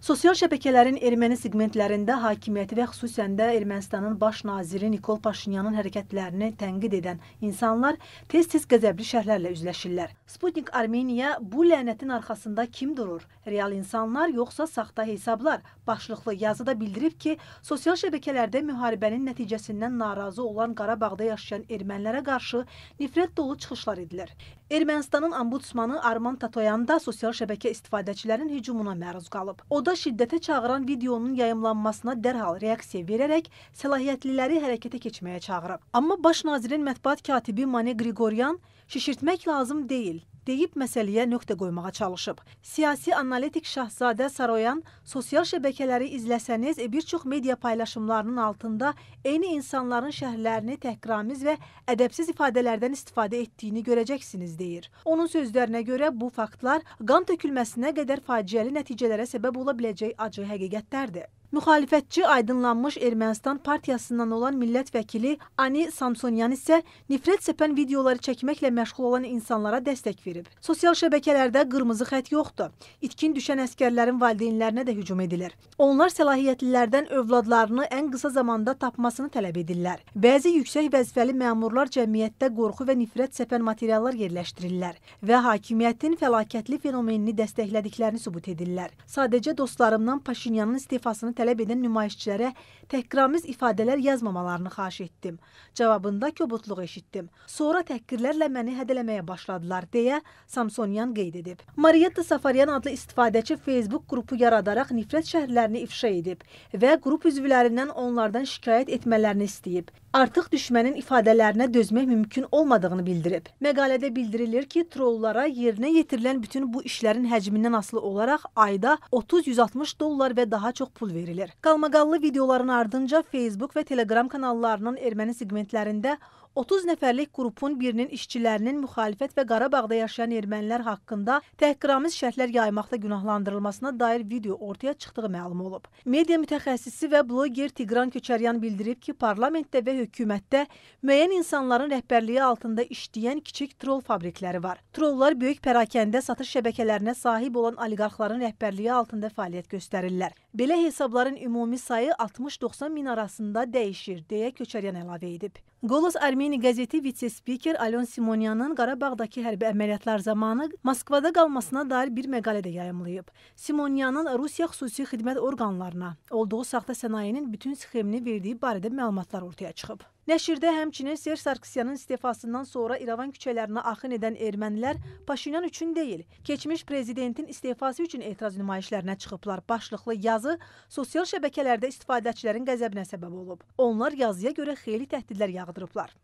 Sosial şəbəkələrin erməni segmentlərində hakimiyyəti və xüsusən də Ermənistanın baş naziri Nikol Paşinyanın hərəkətlərini tənqid edən insanlar tez-tez qəzəbli şərhlərlə üzləşirlər. Sputnik Armeniya bu lənətin arxasında kim durur? Real insanlar yoxsa saxta hesablar? Başlıqlı yazıda bildirib ki, sosial şəbəkələrdə müharibənin nəticəsindən narazı olan Qarabağda yaşayan ermənilərə qarşı nifrət dolu çıxışlar edilir. Ermənistanın ombudsmanı Arman Tatoyan da sosial şəbəkə istifadəçilərin hücumuna məruz qalıb. O da Yolda şiddətə çağıran videonun yayımlanmasına dərhal reaksiya verərək səlahiyyətliləri hərəkətə keçməyə çağırıb. Amma baş nazirin mətbuat katibi Mane Qriqoryan şişirtmək lazım deyil deyib məsələyə nöqtə qoymağa çalışıb. Siyasi analitik Şahzadə Saroyan sosial şəbəkələri izləsəniz e, bir çox media paylaşımlarının altında eyni insanların şəhərlərini təhqiramiz və ədəbsiz ifadələrdən istifadə etdiyini görəcəksiniz deyir. Onun sözlərinə görə bu faktlar qan tökülməsinə qədər faciəli nəticələrə səbəb ola bilər. olabileceği acı həqiqətlərdir. Müxalifətçi aydınlanmış Ermənistan partiyasından olan millət vəkili Ani Samsonyan isə nifrət səpən videoları çəkməklə məşğul olan insanlara dəstək verib. Sosial şəbəkələrdə qırmızı xət yoxdur. İtkin düşən əskərlərin valideynlərinə də hücum edilir. Onlar səlahiyyətlilərdən övladlarını ən qısa zamanda tapmasını tələb edirlər. Bəzi yüksək vəzifəli məmurlar cəmiyyətdə qorxu və nifrət səpən materiallar yerləşdirirlər və hakimiyyətin fəlakətli fenomenini dəstəklədiklərini sübut edirlər. Sadəcə dostlarımdan Paşinyanın istifasını tələb edən nümayişçilərə təhqiramiz ifadələr yazmamalarını xahiş etdim. Cavabında kobudluq eşitdim. Sonra təhqirlərlə məni hədələməyə başladılar deyə Samsonyan qeyd edib. Marietta Safaryan adlı istifadəçi Facebook qrupu yaradaraq nifrət şəhərlərini ifşa edib və qrup üzvlərindən onlardan şikayət etmələrini istəyib. Artıq düşmənin ifadələrinə dözmək mümkün olmadığını bildirib. Məqalədə bildirilir ki, trollara yerinə yetirilən bütün bu işlərin həcmindən asılı olaraq ayda 30-160 dollar və daha çox pul verilir bildirilir. Qalmaqallı videoların ardınca Facebook və Telegram kanallarının erməni segmentlərində 30 nəfərlik qrupun birinin işçilərinin müxalifət və Qarabağda yaşayan ermənilər haqqında təhqiramiz şərtlər yaymaqda günahlandırılmasına dair video ortaya çıxdığı məlum olub. Media mütəxəssisi və bloger Tigran Köçəryan bildirib ki, parlamentdə və hökumətdə müəyyən insanların rəhbərliyi altında işləyən kiçik troll fabrikləri var. Trollar böyük pərakəndə satış şəbəkələrinə sahib olan oliqarxların rəhbərliyi altında fəaliyyət göstərirlər. Belə hesabların ümumi sayı 60-90 min arasında dəyişir, deyə Köçəryan əlavə edib. Qolos Ermeni qəzeti vitse-spiker Alon Simonyanın Qarabağdakı hərbi əməliyyatlar zamanı Moskvada qalmasına dair bir məqalə də yayımlayıb. Simonyanın Rusiya xüsusi xidmət orqanlarına olduğu saxta sənayenin bütün sxemini verdiyi barədə məlumatlar ortaya çıxıb. Nəşirdə həmçinin Serj Sarkisyanın istefasından sonra İrəvan küçələrinə axın edən ermənilər Paşinyan üçün deyil, keçmiş prezidentin istefası üçün etiraz nümayişlərinə çıxıblar. Başlıqlı yazı sosial şəbəkələrdə istifadəçilərin qəzəbinə səbəb olub. Onlar yazıya görə xeyli təhdidlər yağdırıb. тағдыры бар